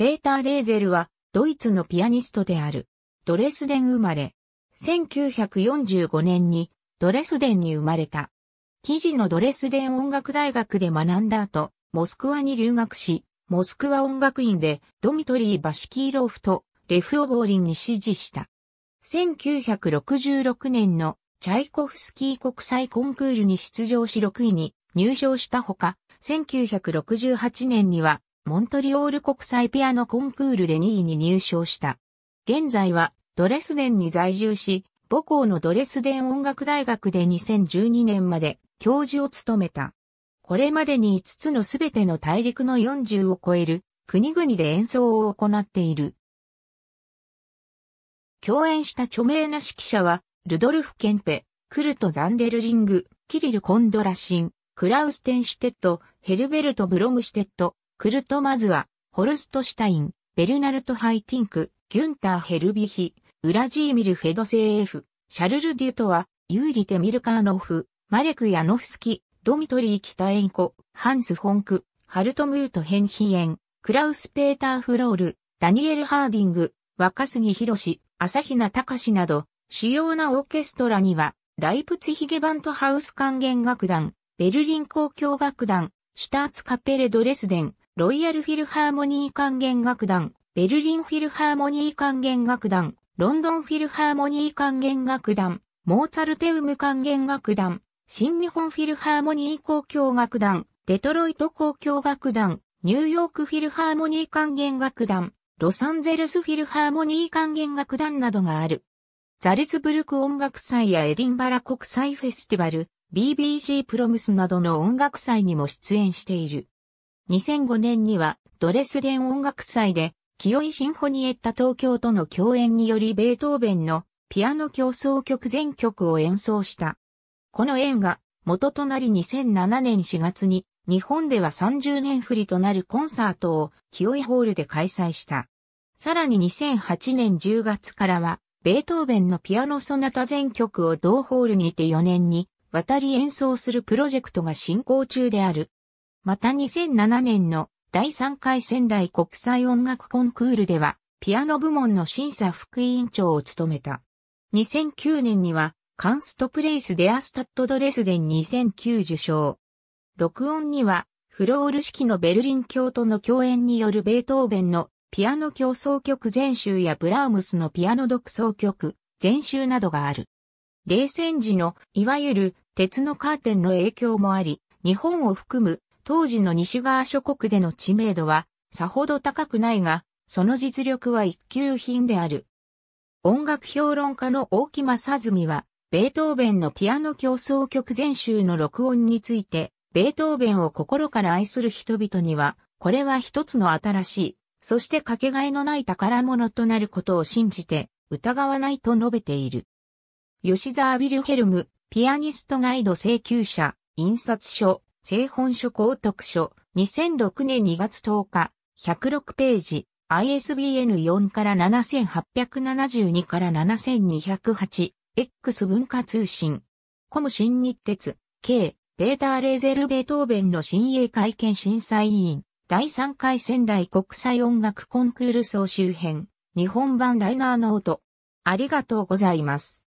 ペーター・レーゼルは、ドイツのピアニストである。ドレスデン生まれ。1945年に、ドレスデンに生まれた。記事のドレスデン音楽大学で学んだ後、モスクワに留学し、モスクワ音楽院でドミトリー・バシキーローフとレフオボーリンに支持した。1966年のチャイコフスキー国際コンクールに出場し6位に入賞したほか、1968年にはモントリオール国際ピアノコンクールで2位に入賞した。現在はドレスデンに在住し、母校のドレスデン音楽大学で2012年まで教授を務めた。これまでに5つのすべての大陸の40を超える国々で演奏を行っている。共演した著名な指揮者は、ルドルフ・ケンペ、クルト・ザンデルリング、キリル・コンドラシン、クラウス・テンシテッド、ヘルベルト・ブロムシテッド、クルトマズは、ホルストシュタイン、ベルナルト・ハイティンク、ギュンター・ヘルビヒ、ウラジーミル・フェドセーエフ、シャルル・デュトワ、ユーリ・テミルカーノフ、マレク・ヤノフスキ、ドミトリー・キタエンコ、ハンス・ホンク、ハルトムート・ヘンヒエン、クラウス・ペーター・フロール、ダニエル・ハーディング、若杉博朝比奈隆など、主要なオーケストラには、ライプツヒゲバントハウス管弦楽団、ベルリン交響楽団、シュターツカペレドレスデン、ロイヤルフィルハーモニー管弦楽団、ベルリンフィルハーモニー管弦楽団、ロンドンフィルハーモニー管弦楽団、モーツァルテウム管弦楽団、新日本フィルハーモニー交響楽団、デトロイト交響楽団、ニューヨークフィルハーモニー管弦楽団、ロサンゼルスフィルハーモニー管弦楽団などがある。ザルツブルク音楽祭やエディンバラ国際フェスティバル、BBC プロムスなどの音楽祭にも出演している。2005年にはドレスデン音楽祭で、清井シンフォニエッタ東京との共演によりベートーベンのピアノ競争曲全曲を演奏した。この縁が元となり2007年4月に日本では30年振りとなるコンサートを清井ホールで開催した。さらに2008年10月からはベートーベンのピアノソナタ全曲を同ホールにて4年に渡り演奏するプロジェクトが進行中である。また2007年の第3回仙台国際音楽コンクールでは、ピアノ部門の審査副委員長を務めた。2009年には、カンストプレイスデアスタッドドレスデン2009受賞。録音には、フロール式のベルリン教徒の共演によるベートーベンのピアノ競争曲全集やブラームスのピアノ独奏曲全集などがある。冷戦時の、いわゆる鉄のカーテンの影響もあり、日本を含む当時の西側諸国での知名度はさほど高くないが、その実力は一級品である。音楽評論家の大木正純は、ベートーベンのピアノ競争曲全集の録音について、ベートーベンを心から愛する人々には、これは一つの新しい、そしてかけがえのない宝物となることを信じて、疑わないと述べている。吉沢ビルヘルム、ピアニストガイド請求者、印刷所、製本書公読書、2006年2月10日、106ページ、ISBN 4から7872から7208、X 文化通信。コム新日鉄、K、ペーター・レーゼル・ベートーベンの新鋭会見審査委員、第3回仙台国際音楽コンクール総集編、日本版ライナーノート。ありがとうございます。